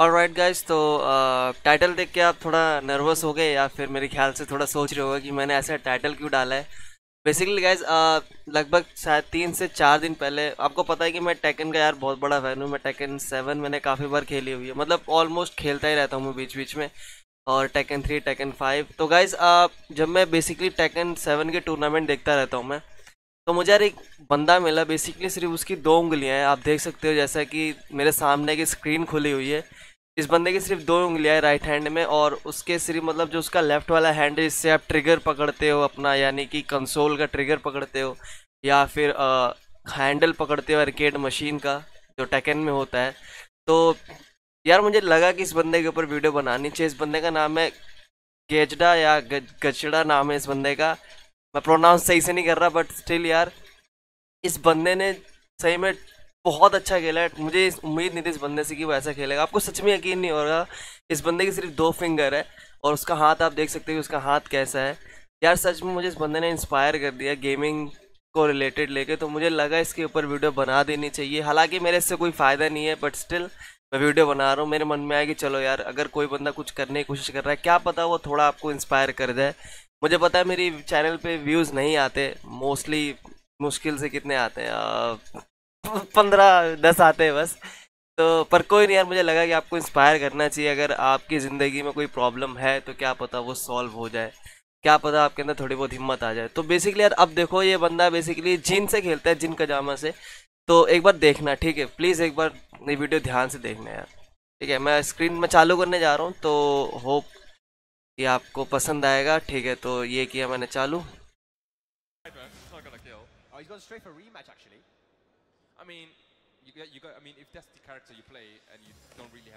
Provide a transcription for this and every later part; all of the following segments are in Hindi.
और राइट गाइज तो टाइटल uh, देख के आप थोड़ा नर्वस हो गए या फिर मेरे ख्याल से थोड़ा सोच रहे होगा कि मैंने ऐसा टाइटल क्यों डाला है बेसिकली गाइज uh, लगभग शायद तीन से चार दिन पहले आपको पता है कि मैं टेकन का यार बहुत बड़ा फ़ैन हूँ मैं टेकन सेवन मैंने काफ़ी बार खेली हुई है मतलब ऑलमोस्ट खेलता ही रहता हूँ मैं बीच बीच में और टेकन थ्री टेकन फाइव तो गाइज uh, जब मैं बेसिकली टेकन सेवन के टूर्नामेंट देखता रहता हूँ मैं तो मुझे यार एक बंदा मिला बेसिकली सिर्फ उसकी दो उंगलियाँ हैं आप देख सकते हो जैसा कि मेरे सामने की स्क्रीन खुली हुई है इस बंदे की सिर्फ दो उंगलियाँ है राइट हैंड में और उसके सिर्फ मतलब जो उसका लेफ्ट वाला हैंड है इससे आप ट्रिगर पकड़ते हो अपना यानी कि कंसोल का ट्रिगर पकड़ते हो या फिर आ, हैंडल पकड़ते हो आर्केड मशीन का जो टेकन में होता है तो यार मुझे लगा कि इस बंदे के ऊपर वीडियो बनानी चाहिए इस बंदे का नाम है गेजडा या गचड़ा नाम है इस बंदे का मैं प्रोनाउंस सही से नहीं कर रहा बट स्टिल यार इस बंदे ने सही में बहुत अच्छा खेला है मुझे उम्मीद नहीं थी इस बंदे से कि वो ऐसा खेलेगा आपको सच में यकीन नहीं होगा इस बंदे की सिर्फ दो फिंगर है और उसका हाथ आप देख सकते हैं कि उसका हाथ कैसा है यार सच में मुझे इस बंदे ने इंस्पायर कर दिया गेमिंग को रिलेटेड लेके तो मुझे लगा इसके ऊपर वीडियो बना देनी चाहिए हालांकि मेरे इससे कोई फ़ायदा नहीं है बट स्टिल मैं वीडियो बना रहा हूँ मेरे मन में आया कि चलो यार अगर कोई बंदा कुछ करने की कोशिश कर रहा है क्या पता वो थोड़ा आपको इंस्पायर कर जाए मुझे पता है मेरी चैनल पे व्यूज़ नहीं आते मोस्टली मुश्किल से कितने आते हैं पंद्रह दस आते हैं बस तो पर कोई नहीं यार मुझे लगा कि आपको इंस्पायर करना चाहिए अगर आपकी ज़िंदगी में कोई प्रॉब्लम है तो क्या पता वो सॉल्व हो जाए क्या पता आपके अंदर थोड़ी बहुत हिम्मत आ जाए तो बेसिकली यार अब देखो ये बंदा बेसिकली जिन से खेलता है जिन कजामा से तो एक बार देखना ठीक है प्लीज़ एक बार ये वीडियो ध्यान से देखना यार ठीक है मैं स्क्रीन में चालू करने जा रहा हूँ तो होप ये आपको पसंद आएगा ठीक है तो ये किया मैंने चालू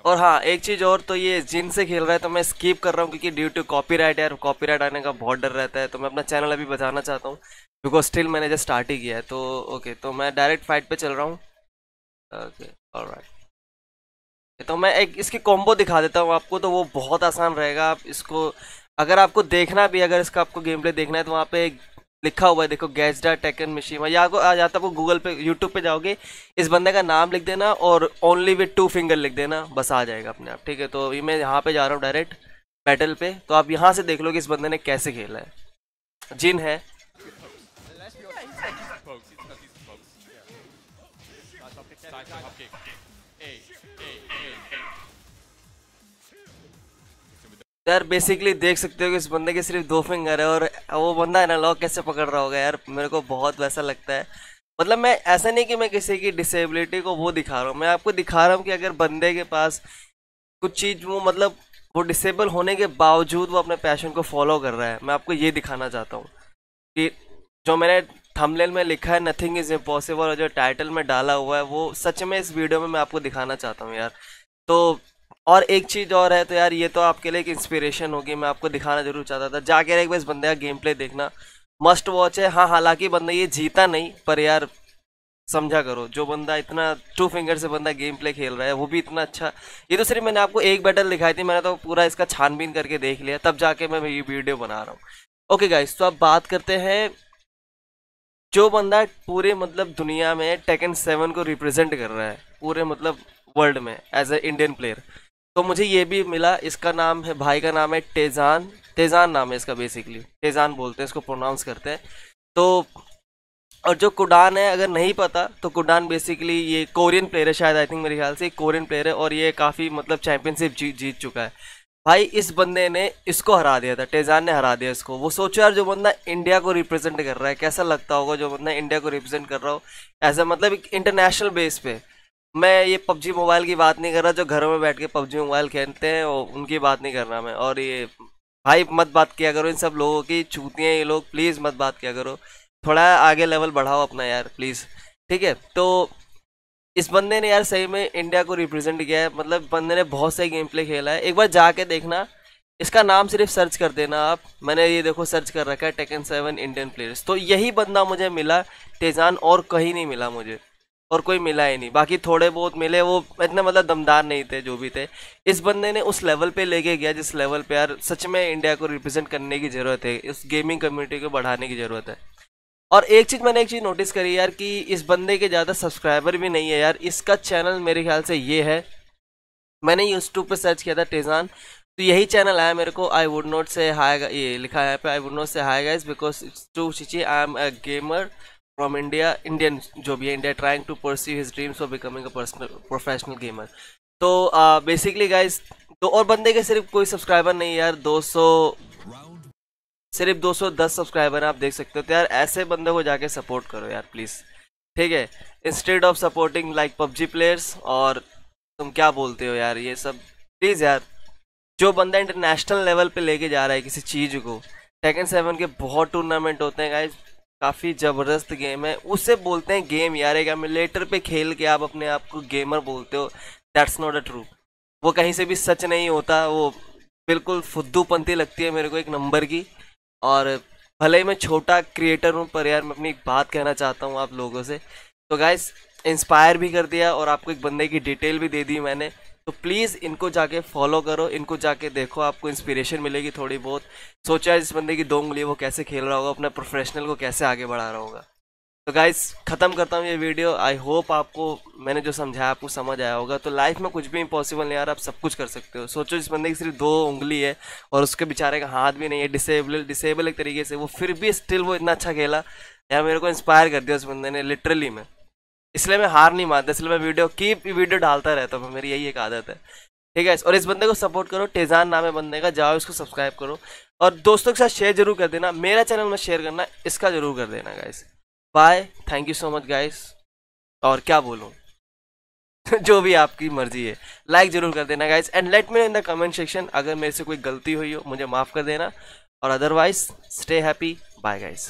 और हाँ एक चीज़ और तो ये जिन से खेल रहा है तो मैं स्किप कर रहा हूँ क्योंकि due to copyright copy copyright आने का बहुत डर रहता है तो मैं अपना चैनल अभी बचाना चाहता हूँ बिकॉज स्टिल मैंने जस्ट स्टार्ट ही किया है तो ओके तो मैं डायरेक्ट फाइट पे चल रहा हूँ ओके ऑलराइट तो मैं एक इसकी कॉम्बो दिखा देता हूँ आपको तो वो बहुत आसान रहेगा आप इसको अगर आपको देखना भी अगर इसका आपको गेम प्ले देखना है तो वहाँ पे लिखा हुआ है देखो गैजडा टेकन मशीन या आपको आ जाता है गूगल पे यूट्यूब पे जाओगे इस बंदे का नाम लिख देना और ओनली विथ टू फिंगर लिख देना बस आ जाएगा अपने आप ठीक है तो मैं यहाँ पे जा रहा हूँ डायरेक्ट बैटल पे तो आप यहाँ से देख लो कि इस बंदे ने कैसे खेला है जिन है यार बेसिकली देख सकते हो कि इस बंदे के सिर्फ दो फिंगर है और वो बंदा है ना लॉक कैसे पकड़ रहा होगा यार मेरे को बहुत वैसा लगता है मतलब मैं ऐसा नहीं कि मैं किसी की डिसेबिलिटी को वो दिखा रहा हूँ मैं आपको दिखा रहा हूँ कि अगर बंदे के पास कुछ चीज़ वो मतलब वो डिसेबल होने के बावजूद वो अपने पैशन को फॉलो कर रहा है मैं आपको ये दिखाना चाहता हूँ कि जो मैंने थंबनेल में लिखा है नथिंग इज़ इम्पॉसिबल और जो टाइटल में डाला हुआ है वो सच में इस वीडियो में मैं आपको दिखाना चाहता हूँ यार तो और एक चीज़ और है तो यार ये तो आपके लिए एक इंस्पिरेशन होगी मैं आपको दिखाना जरूर चाहता था जाके एक बस बंदे का गेम प्ले देखना मस्ट वॉच है हाँ हालांकि बंदा ये जीता नहीं पर यार समझा करो जो बंदा इतना टू फिंगर से बंदा गेम प्ले खेल रहा है वो भी इतना अच्छा ये तो सिर्फ मैंने आपको एक बैटल दिखाई थी मैंने तो पूरा इसका छानबीन करके देख लिया तब जाके मैं ये वीडियो बना रहा हूँ ओके गाइस तो आप बात करते हैं जो बंदा पूरे मतलब दुनिया में टेकन सेवन को रिप्रेजेंट कर रहा है पूरे मतलब वर्ल्ड में एज ए इंडियन प्लेयर तो मुझे ये भी मिला इसका नाम है भाई का नाम है तेजान तेजान नाम है इसका बेसिकली तेजान बोलते हैं इसको प्रोनाउंस करते हैं तो और जो कुडान है अगर नहीं पता तो कुडान बेसिकली ये कोरियन प्लेयर है शायद आई थिंक मेरे ख्याल से कोरियन प्लेयर है और ये काफ़ी मतलब चैंपियनशिप जीत जीत चुका है भाई इस बंदे ने इसको हरा दिया था टेजान ने हरा दिया इसको वो सोचो यार जो बंदा इंडिया को रिप्रेजेंट कर रहा है कैसा लगता होगा जो बंदा इंडिया को रिप्रेजेंट कर रहा हो एज अ मतलब इंटरनेशनल बेस पे मैं ये पबजी मोबाइल की बात नहीं कर रहा जो घरों में बैठ के पबजी मोबाइल खेलते हैं उनकी बात नहीं कर रहा मैं और ये भाई मत बात किया करो इन सब लोगों की चूतियाँ ये लोग प्लीज़ मत बात किया करो थोड़ा आगे लेवल बढ़ाओ अपना यार प्लीज़ ठीक है तो इस बंदे ने यार सही में इंडिया को रिप्रेजेंट किया है मतलब बंदे ने बहुत सही गेम प्ले खेला है एक बार जाके देखना इसका नाम सिर्फ सर्च कर देना आप मैंने ये देखो सर्च कर रखा है टेकन सेवन इंडियन प्लेयर्स तो यही बंदा मुझे मिला तेजान और कहीं नहीं मिला मुझे और कोई मिला ही नहीं बाकी थोड़े बहुत मिले वो इतने मतलब दमदार नहीं थे जो भी थे इस बंदे ने उस लेवल पे लेके गया जिस लेवल पे यार सच में इंडिया को रिप्रेजेंट करने की ज़रूरत है इस गेमिंग कम्युनिटी को बढ़ाने की ज़रूरत है और एक चीज़ मैंने एक चीज़ नोटिस करी यार कि इस बंदे के ज़्यादा सब्सक्राइबर भी नहीं है यार इसका चैनल मेरे ख्याल से ये है मैंने यूट्यूब पर सर्च किया था टेजान तो यही चैनल आया मेरे को I would not say hi ये लिखा है पे I would not say hi guys because it's too cheesy I am a gamer from India Indian जो भी है India trying to pursue his dreams of becoming a personal professional तो बेसिकली uh, दो तो और बंदे के सिर्फ कोई सब्सक्राइबर नहीं यार 200 सिर्फ 210 सब्सक्राइबर हैं आप देख सकते हो तो यार ऐसे बंदे को जाके सपोर्ट करो यार प्लीज़ ठीक है instead of supporting like PUBG players और तुम क्या बोलते हो यार ये सब प्लीज़ यार जो बंदा इंटरनेशनल लेवल पे लेके जा रहा है किसी चीज़ को टेकन सेवन के बहुत टूर्नामेंट होते हैं गाइज काफ़ी ज़बरदस्त गेम है उसे बोलते हैं गेम यार एक एमुलेटर पे खेल के आप अपने आप को गेमर बोलते हो दैट्स नॉट अ ट्रू वो कहीं से भी सच नहीं होता वो बिल्कुल फुद्दूपंथी लगती है मेरे को एक नंबर की और भले ही मैं छोटा क्रिएटर हूँ पर यार मैं अपनी एक बात कहना चाहता हूँ आप लोगों से तो गाइस इंस्पायर भी कर दिया और आपको एक बंदे की डिटेल भी दे दी मैंने तो प्लीज़ इनको जाके फॉलो करो इनको जाके देखो आपको इंस्पिरेशन मिलेगी थोड़ी बहुत सोचा जिस बंदे की दो उंगली वो कैसे खेल रहा होगा अपने प्रोफेशनल को कैसे आगे बढ़ा रहा होगा तो गाइज ख़त्म करता हूँ ये वीडियो आई होप आपको मैंने जो समझाया आपको समझ आया होगा तो लाइफ में कुछ भी इम्पॉसिबल नहीं यार आप सब कुछ कर सकते हो सोचो जिस बंदे की सिर्फ दो उंगली है और उसके बेचारे का हाथ भी नहीं है डिसेबल डिसेबल एक तरीके से वो फिर भी स्टिल वो इतना अच्छा खेला यार मेरे को इंस्पायर कर दिया उस बंदे ने लिटरली में इसलिए मैं हार नहीं मानता इसलिए मैं वीडियो कीप वीडियो डालता रहता हूँ मेरी यही एक आदत है ठीक है और इस बंदे को सपोर्ट करो टेजान नाम है बंदे का जाओ इसको सब्सक्राइब करो और दोस्तों के साथ शेयर जरूर कर देना मेरा चैनल में शेयर करना इसका जरूर कर देना guys bye thank you so much guys और क्या बोलूँ जो भी आपकी मर्जी है लाइक जरूर कर देना guys and let me in the comment section अगर मेरे से कोई गलती हुई हो मुझे माफ़ कर देना और otherwise stay happy bye guys